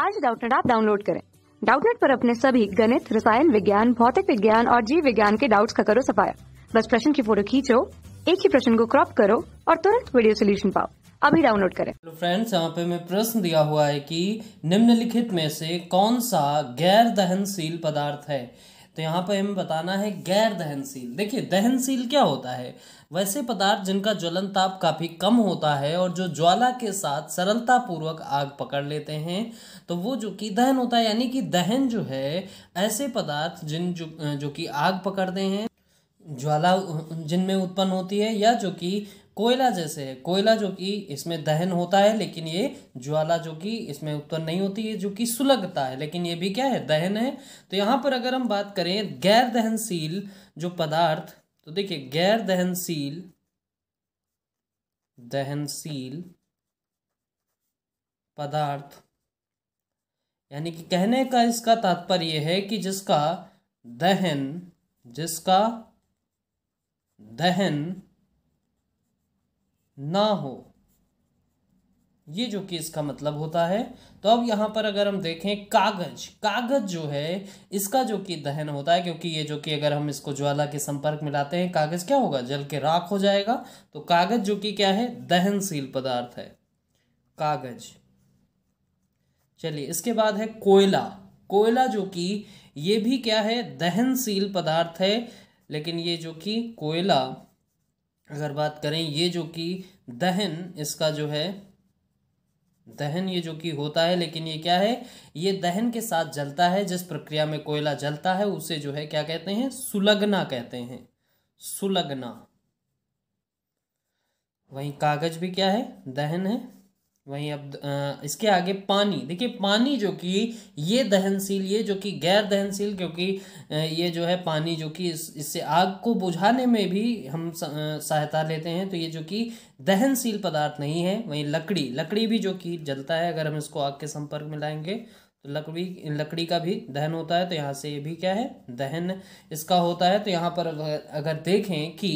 आज डाउटनेट आप डाउनलोड करें डाउटनेट पर अपने सभी गणित रसायन विज्ञान भौतिक विज्ञान और जीव विज्ञान के डाउट्स का करो सफाया बस प्रश्न की फोटो खींचो एक ही प्रश्न को क्रॉप करो और तुरंत वीडियो सोल्यूशन पाओ अभी डाउनलोड करें हेलो फ्रेंड्स यहाँ पे मैं प्रश्न दिया हुआ है कि निम्नलिखित में से कौन सा गैर दहनशील पदार्थ है तो यहाँ पर हमें बताना है गैर दहनशील देखिए दहनशील क्या होता है वैसे पदार्थ जिनका ज्वलन ताप काफ़ी कम होता है और जो ज्वाला के साथ सरलतापूर्वक आग पकड़ लेते हैं तो वो जो कि दहन होता है यानी कि दहन जो है ऐसे पदार्थ जिन जो जो कि आग पकड़ते हैं ज्वाला जिनमें उत्पन्न होती है या जो कि कोयला जैसे है कोयला जो कि इसमें दहन होता है लेकिन ये ज्वाला जो कि इसमें उत्पन्न नहीं होती है जो कि सुलगता है लेकिन ये भी क्या है दहन है तो यहाँ पर अगर हम बात करें गैर दहनशील जो पदार्थ तो देखिए गैर दहनशील दहनशील पदार्थ यानी कि कहने का इसका तात्पर्य है कि जिसका दहन जिसका दहन ना हो ये जो कि इसका मतलब होता है तो अब यहाँ पर अगर हम देखें कागज कागज जो है इसका जो कि दहन होता है क्योंकि ये जो कि अगर हम इसको ज्वाला के संपर्क में लाते हैं कागज क्या होगा जल के राख हो जाएगा तो कागज जो कि क्या है दहनशील पदार्थ है कागज चलिए इसके बाद है कोयला कोयला जो कि ये भी क्या है दहनशील पदार्थ है लेकिन ये जो कि कोयला अगर बात करें ये जो कि दहन इसका जो है दहन ये जो कि होता है लेकिन ये क्या है ये दहन के साथ जलता है जिस प्रक्रिया में कोयला जलता है उसे जो है क्या कहते हैं सुलगना कहते हैं सुलगना वहीं कागज भी क्या है दहन है वहीं अब इसके आगे पानी देखिए पानी जो कि ये दहनशील ये जो कि गैर दहनशील क्योंकि ये जो है पानी जो कि इस इससे आग को बुझाने में भी हम सहायता लेते हैं तो ये जो कि दहनशील पदार्थ नहीं है वहीं लकड़ी लकड़ी भी जो कि जलता है अगर हम इसको आग के संपर्क में लाएंगे तो लकड़ी लकड़ी का भी दहन होता है तो यहाँ से ये भी क्या है दहन इसका होता है तो यहाँ पर अगर देखें कि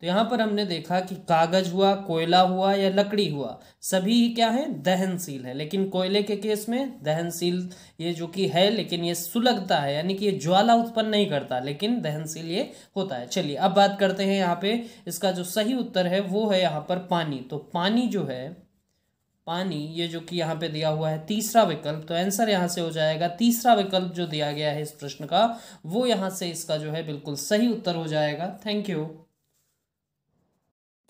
तो यहाँ पर हमने देखा कि कागज हुआ कोयला हुआ या लकड़ी हुआ सभी क्या है दहनशील है लेकिन कोयले के केस में दहनशील ये जो कि है लेकिन ये सुलगता है यानी कि ये ज्वाला उत्पन्न नहीं करता लेकिन दहनशील ये होता है चलिए अब बात करते हैं यहाँ पे इसका जो सही उत्तर है वो है यहाँ पर पानी तो पानी जो है पानी ये जो कि यहाँ पे दिया हुआ है तीसरा विकल्प तो आंसर यहाँ से हो जाएगा तीसरा विकल्प जो दिया गया है इस प्रश्न का वो यहाँ से इसका जो है बिल्कुल सही उत्तर हो जाएगा थैंक यू